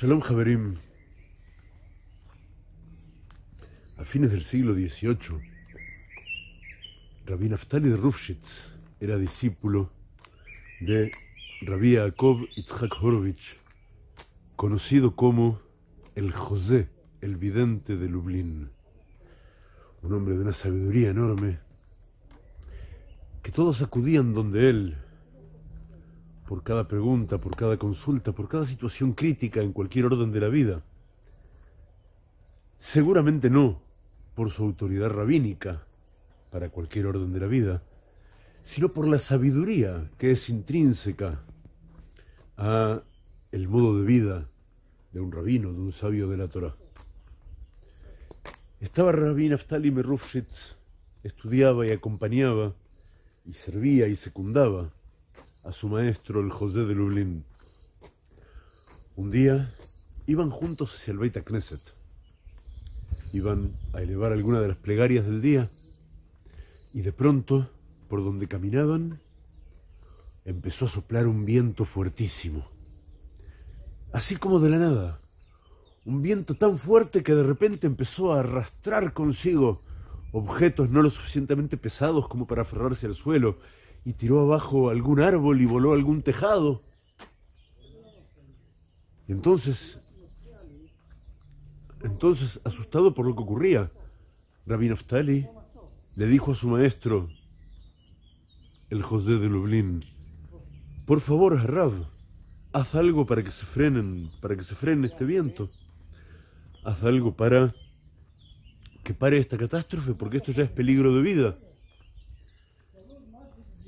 Shalom Javerim. A fines del siglo XVIII, Rabbi Naftali de Rufschitz era discípulo de Rabbi Yaakov Itzhak Horovich, conocido como el José, el vidente de Lublin. Un hombre de una sabiduría enorme, que todos acudían donde él por cada pregunta, por cada consulta, por cada situación crítica en cualquier orden de la vida? Seguramente no por su autoridad rabínica para cualquier orden de la vida, sino por la sabiduría que es intrínseca a el modo de vida de un rabino, de un sabio de la Torah. Estaba Rabín Naftali Merufshitz, estudiaba y acompañaba, y servía y secundaba a su maestro el José de Lublin. Un día iban juntos hacia el Beit Knesset. Iban a elevar alguna de las plegarias del día y de pronto, por donde caminaban, empezó a soplar un viento fuertísimo. Así como de la nada. Un viento tan fuerte que de repente empezó a arrastrar consigo objetos no lo suficientemente pesados como para aferrarse al suelo y tiró abajo algún árbol y voló algún tejado. entonces, entonces, asustado por lo que ocurría, Rabbi Naftali le dijo a su maestro, el José de Lublin, por favor, Harab, haz algo para que se frenen, para que se frene este viento. Haz algo para que pare esta catástrofe, porque esto ya es peligro de vida.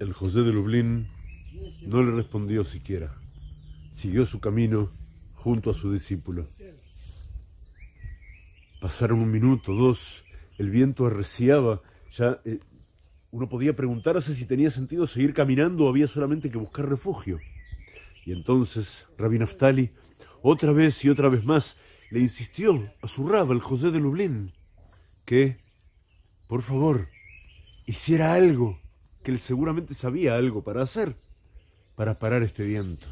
El José de Lublín no le respondió siquiera. Siguió su camino junto a su discípulo. Pasaron un minuto, dos, el viento arreciaba, ya eh, uno podía preguntarse si tenía sentido seguir caminando o había solamente que buscar refugio. Y entonces Rabbi Naftali, otra vez y otra vez más, le insistió a su raba, el José de Lublín, que, por favor, hiciera algo que él seguramente sabía algo para hacer, para parar este viento.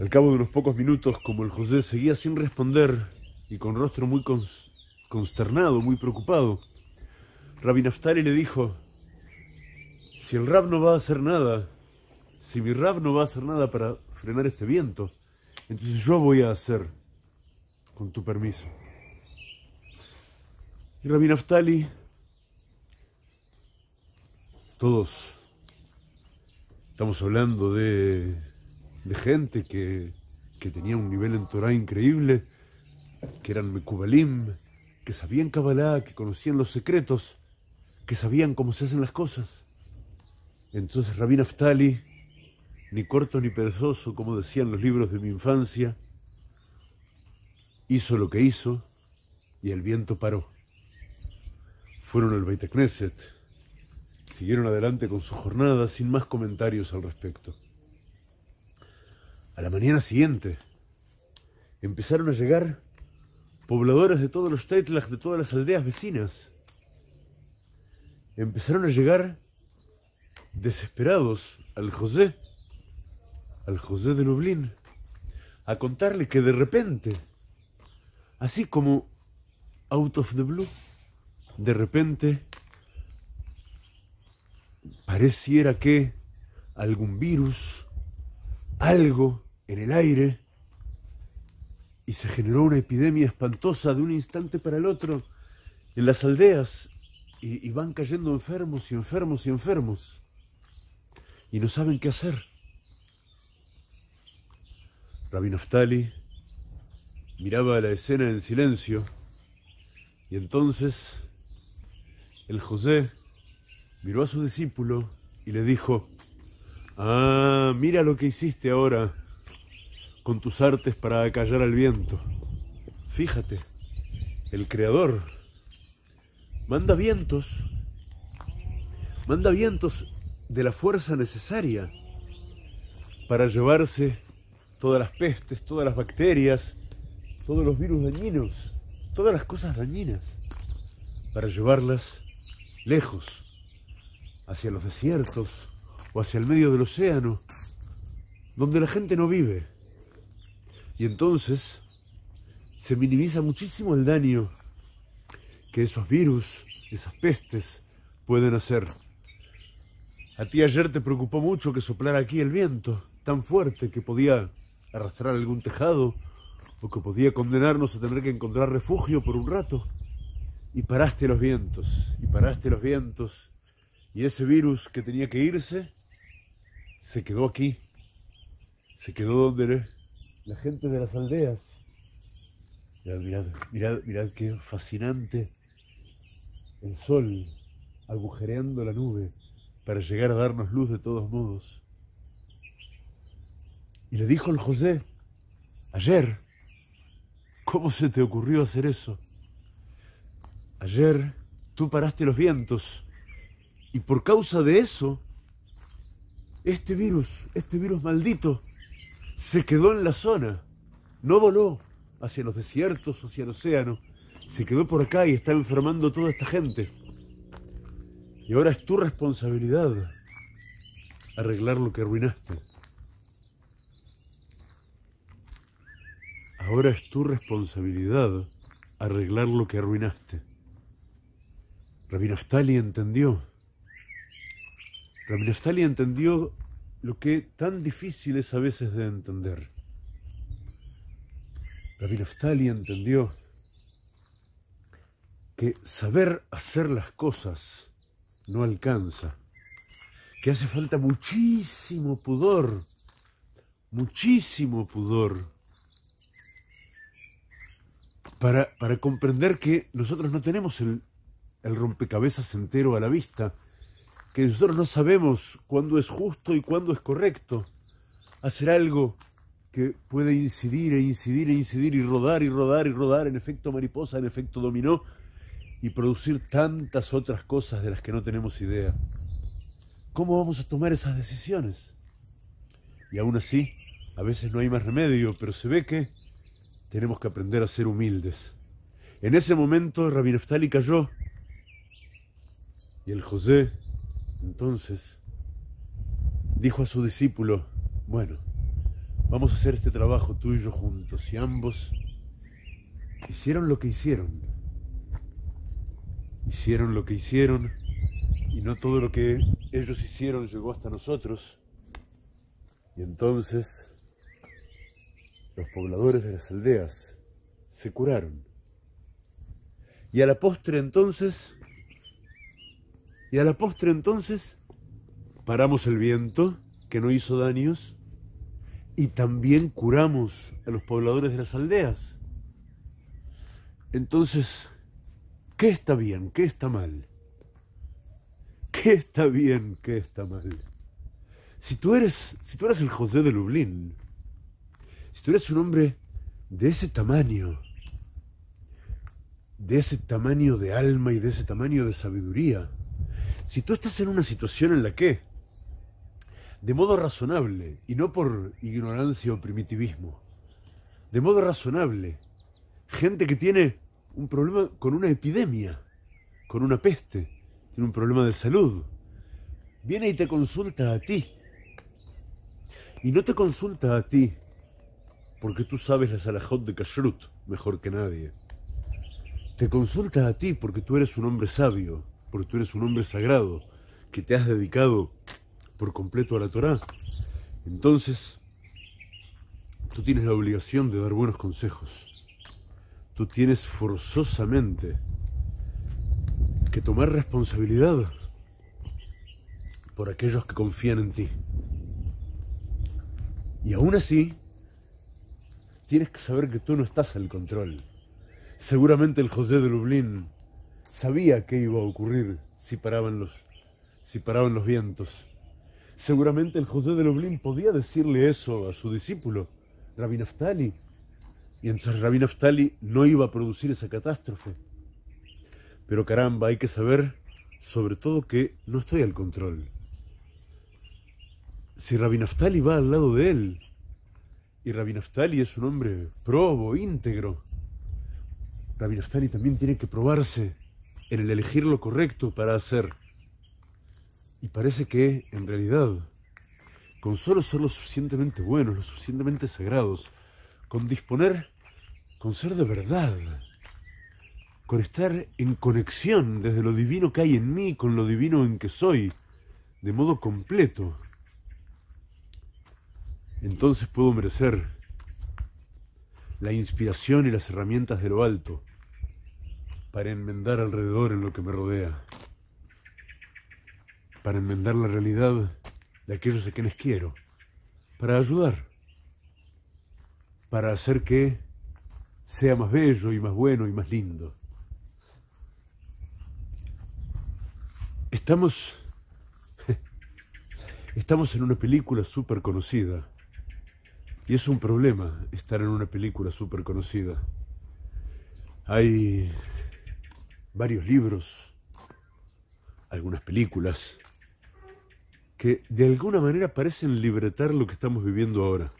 Al cabo de unos pocos minutos, como el José seguía sin responder y con rostro muy consternado, muy preocupado, Rabbi Naftali le dijo, si el Rab no va a hacer nada, si mi Rab no va a hacer nada para frenar este viento, entonces yo voy a hacer, con tu permiso. Y Rabbi Naftali todos estamos hablando de, gente que, tenía un nivel en Torah increíble, que eran Mekubalim, que sabían Kabbalah, que conocían los secretos, que sabían cómo se hacen las cosas. Entonces Rabí Naftali, ni corto ni perezoso, como decían los libros de mi infancia, hizo lo que hizo y el viento paró. Fueron el Beit Knesset, siguieron adelante con su jornada sin más comentarios al respecto. A la mañana siguiente empezaron a llegar pobladores de todos los Tetlach, de todas las aldeas vecinas. Empezaron a llegar desesperados al José, al José de Lublín, a contarle que de repente, así como out of the blue, de repente pareciera que algún virus, algo en el aire, y se generó una epidemia espantosa de un instante para el otro en las aldeas, y, van cayendo enfermos y enfermos y enfermos, y no saben qué hacer. Rabbi Naftali miraba la escena en silencio, y entonces el José miró a su discípulo y le dijo, ah, mira lo que hiciste ahora con tus artes para acallar al viento. Fíjate, el Creador manda vientos, manda vientos de la fuerza necesaria para llevarse todas las pestes, todas las bacterias, todos los virus dañinos, todas las cosas dañinas, para llevarlas lejos hacia los desiertos o hacia el medio del océano, donde la gente no vive. Y entonces se minimiza muchísimo el daño que esos virus, esas pestes, pueden hacer. A ti ayer te preocupó mucho que soplara aquí el viento, tan fuerte que podía arrastrar algún tejado o que podía condenarnos a tener que encontrar refugio por un rato. Y paraste los vientos, y paraste los vientos, y ese virus que tenía que irse, se quedó aquí. Se quedó donde la gente de las aldeas. Mirad, mirad, mirad, mirad qué fascinante el sol agujereando la nube para llegar a darnos luz de todos modos. Y le dijo el José, ayer, ¿cómo se te ocurrió hacer eso? Ayer tú paraste los vientos y por causa de eso, este virus, este virus maldito, se quedó en la zona, no voló hacia los desiertos, hacia el océano, se quedó por acá y está enfermando toda esta gente. Y ahora es tu responsabilidad arreglar lo que arruinaste. Ahora es tu responsabilidad arreglar lo que arruinaste. Rabbi entendió Stalin entendió lo que tan difícil es a veces de entender. Stalin entendió que saber hacer las cosas no alcanza, que hace falta muchísimo pudor, muchísimo pudor, para, comprender que nosotros no tenemos el rompecabezas entero a la vista, que nosotros no sabemos cuándo es justo y cuándo es correcto hacer algo que puede incidir e incidir e incidir y rodar y rodar y rodar en efecto mariposa, en efecto dominó y producir tantas otras cosas de las que no tenemos idea. ¿Cómo vamos a tomar esas decisiones? Y aún así, a veces no hay más remedio, pero se ve que tenemos que aprender a ser humildes. En ese momento, Rabbi cayó y el José entonces dijo a su discípulo, bueno, vamos a hacer este trabajo tú y yo juntos. Y ambos hicieron lo que hicieron. Hicieron lo que hicieron y no todo lo que ellos hicieron llegó hasta nosotros. Y entonces los pobladores de las aldeas se curaron. Y a la postre entonces y a la postre entonces paramos el viento, que no hizo daños, y también curamos a los pobladores de las aldeas. Entonces, ¿qué está bien? ¿Qué está mal? ¿Qué está bien? ¿Qué está mal? Si tú eres, si tú eres el José de Lublín, si tú eres un hombre de ese tamaño, de ese tamaño de alma y de ese tamaño de sabiduría, si tú estás en una situación en la que, de modo razonable, y no por ignorancia o primitivismo, de modo razonable, gente que tiene un problema con una epidemia, con una peste, tiene un problema de salud, viene y te consulta a ti. Y no te consulta a ti porque tú sabes la salajot de Kashrut mejor que nadie. Te consulta a ti porque tú eres un hombre sabio porque tú eres un hombre sagrado, que te has dedicado por completo a la Torá, entonces tú tienes la obligación de dar buenos consejos. Tú tienes forzosamente que tomar responsabilidad por aquellos que confían en ti. Y aún así, tienes que saber que tú no estás al control. Seguramente el José de Lublin Sabía qué iba a ocurrir si paraban los, si paraban los vientos. Seguramente el José de Lublin podía decirle eso a su discípulo, Rabbi Naftali. Y entonces Rabbi Naftali no iba a producir esa catástrofe. Pero caramba, hay que saber, sobre todo, que no estoy al control. Si Rabbi Naftali va al lado de él, y Rabbi Naftali es un hombre probo, íntegro, Rabbi Naftali también tiene que probarse en el elegir lo correcto para hacer. Y parece que, en realidad, con solo ser lo suficientemente buenos, lo suficientemente sagrados, con disponer, con ser de verdad, con estar en conexión desde lo divino que hay en mí con lo divino en que soy, de modo completo, entonces puedo merecer la inspiración y las herramientas de lo alto para enmendar alrededor en lo que me rodea, para enmendar la realidad de aquellos a quienes quiero, para ayudar, para hacer que sea más bello y más bueno y más lindo. Estamos, estamos en una película súper conocida. Y es un problema estar en una película súper conocida. Hay varios libros, algunas películas, que de alguna manera parecen libretar lo que estamos viviendo ahora.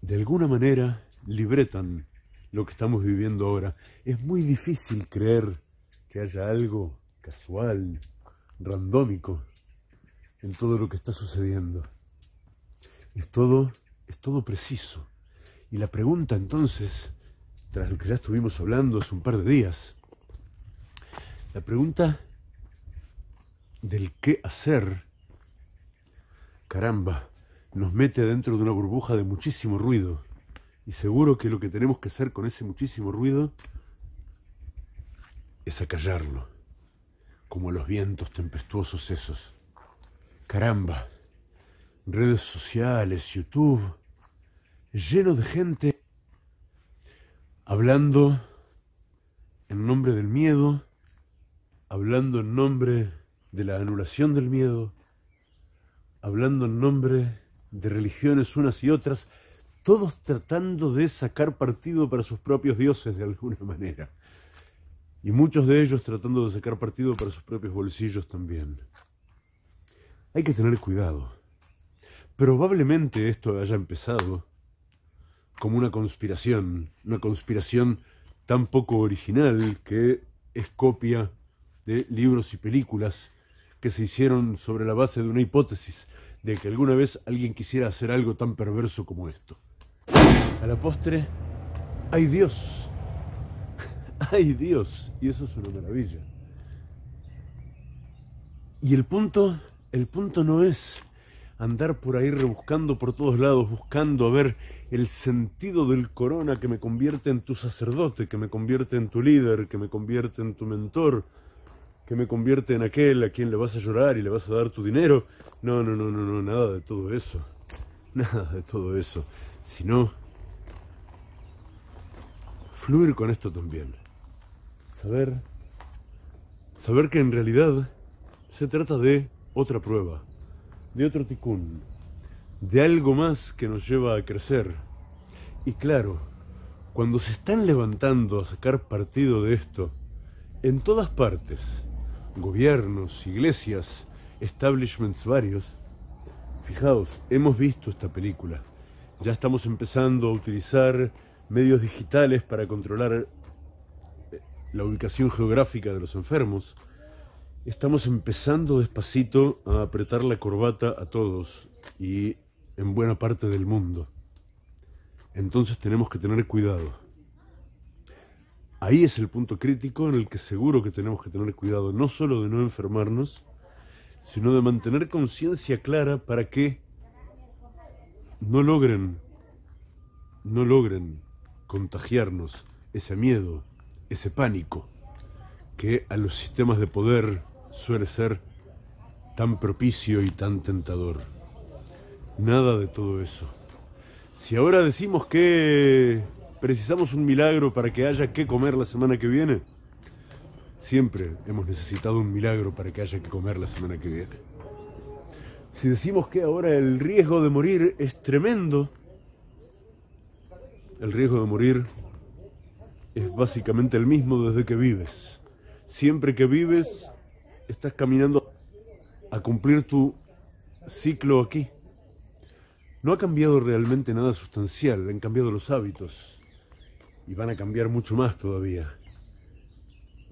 De alguna manera libretan lo que estamos viviendo ahora. Es muy difícil creer que haya algo casual, randómico, en todo lo que está sucediendo. Es todo, es todo preciso. Y la pregunta entonces tras lo que ya estuvimos hablando hace un par de días, la pregunta del qué hacer, caramba, nos mete dentro de una burbuja de muchísimo ruido. Y seguro que lo que tenemos que hacer con ese muchísimo ruido es acallarlo, como los vientos tempestuosos esos. Caramba, redes sociales, YouTube, lleno de gente hablando en nombre del miedo, hablando en nombre de la anulación del miedo, hablando en nombre de religiones unas y otras, todos tratando de sacar partido para sus propios dioses de alguna manera. Y muchos de ellos tratando de sacar partido para sus propios bolsillos también. Hay que tener cuidado. Probablemente esto haya empezado como una conspiración, una conspiración tan poco original que es copia de libros y películas que se hicieron sobre la base de una hipótesis de que alguna vez alguien quisiera hacer algo tan perverso como esto. A la postre, hay Dios! hay Dios! Y eso es una maravilla. Y el punto, el punto no es andar por ahí rebuscando por todos lados, buscando a ver el sentido del corona que me convierte en tu sacerdote, que me convierte en tu líder, que me convierte en tu mentor, que me convierte en aquel a quien le vas a llorar y le vas a dar tu dinero. No, no, no, no, no, nada de todo eso. Nada de todo eso. Sino fluir con esto también. Saber saber que en realidad se trata de otra prueba, de otro ticún, de algo más que nos lleva a crecer. Y claro, cuando se están levantando a sacar partido de esto, en todas partes, gobiernos, iglesias, establishments varios, fijaos, hemos visto esta película. Ya estamos empezando a utilizar medios digitales para controlar eh, la ubicación geográfica de los enfermos. Estamos empezando despacito a apretar la corbata a todos y en buena parte del mundo. Entonces tenemos que tener cuidado. Ahí es el punto crítico en el que seguro que tenemos que tener cuidado, no solo de no enfermarnos, sino de mantener conciencia clara para que no logren, no logren contagiarnos ese miedo, ese pánico que a los sistemas de poder suele ser tan propicio y tan tentador. Nada de todo eso. Si ahora decimos que precisamos un milagro para que haya que comer la semana que viene, siempre hemos necesitado un milagro para que haya que comer la semana que viene. Si decimos que ahora el riesgo de morir es tremendo, el riesgo de morir es básicamente el mismo desde que vives. Siempre que vives, estás caminando a cumplir tu ciclo aquí. No ha cambiado realmente nada sustancial, han cambiado los hábitos y van a cambiar mucho más todavía.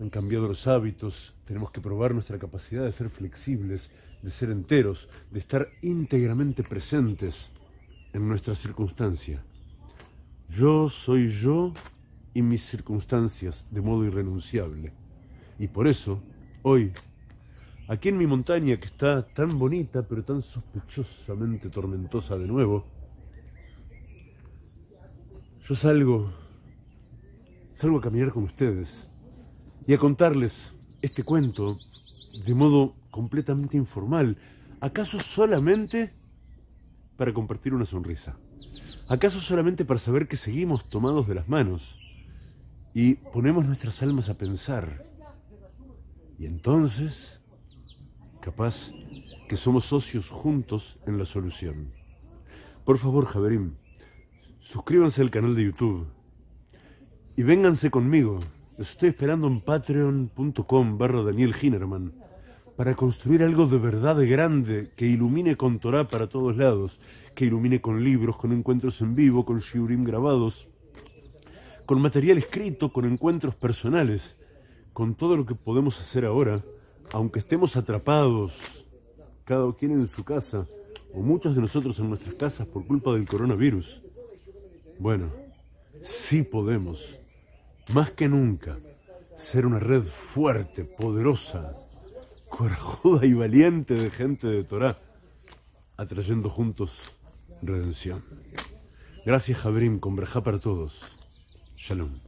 Han cambiado los hábitos, tenemos que probar nuestra capacidad de ser flexibles, de ser enteros, de estar íntegramente presentes en nuestra circunstancia. Yo soy yo y mis circunstancias de modo irrenunciable. Y por eso, hoy Aquí en mi montaña, que está tan bonita, pero tan sospechosamente tormentosa de nuevo, yo salgo, salgo a caminar con ustedes y a contarles este cuento de modo completamente informal, acaso solamente para compartir una sonrisa, acaso solamente para saber que seguimos tomados de las manos y ponemos nuestras almas a pensar. Y entonces Capaz que somos socios juntos en la solución. Por favor, Javerín, suscríbanse al canal de YouTube y vénganse conmigo. estoy esperando en patreon.com barra Daniel Hinerman para construir algo de verdad grande que ilumine con Torah para todos lados, que ilumine con libros, con encuentros en vivo, con shiurim grabados, con material escrito, con encuentros personales, con todo lo que podemos hacer ahora aunque estemos atrapados, cada quien en su casa, o muchos de nosotros en nuestras casas por culpa del coronavirus, bueno, sí podemos, más que nunca, ser una red fuerte, poderosa, corajuda y valiente de gente de Torá, atrayendo juntos redención. Gracias, Jabrim, con para todos. Shalom.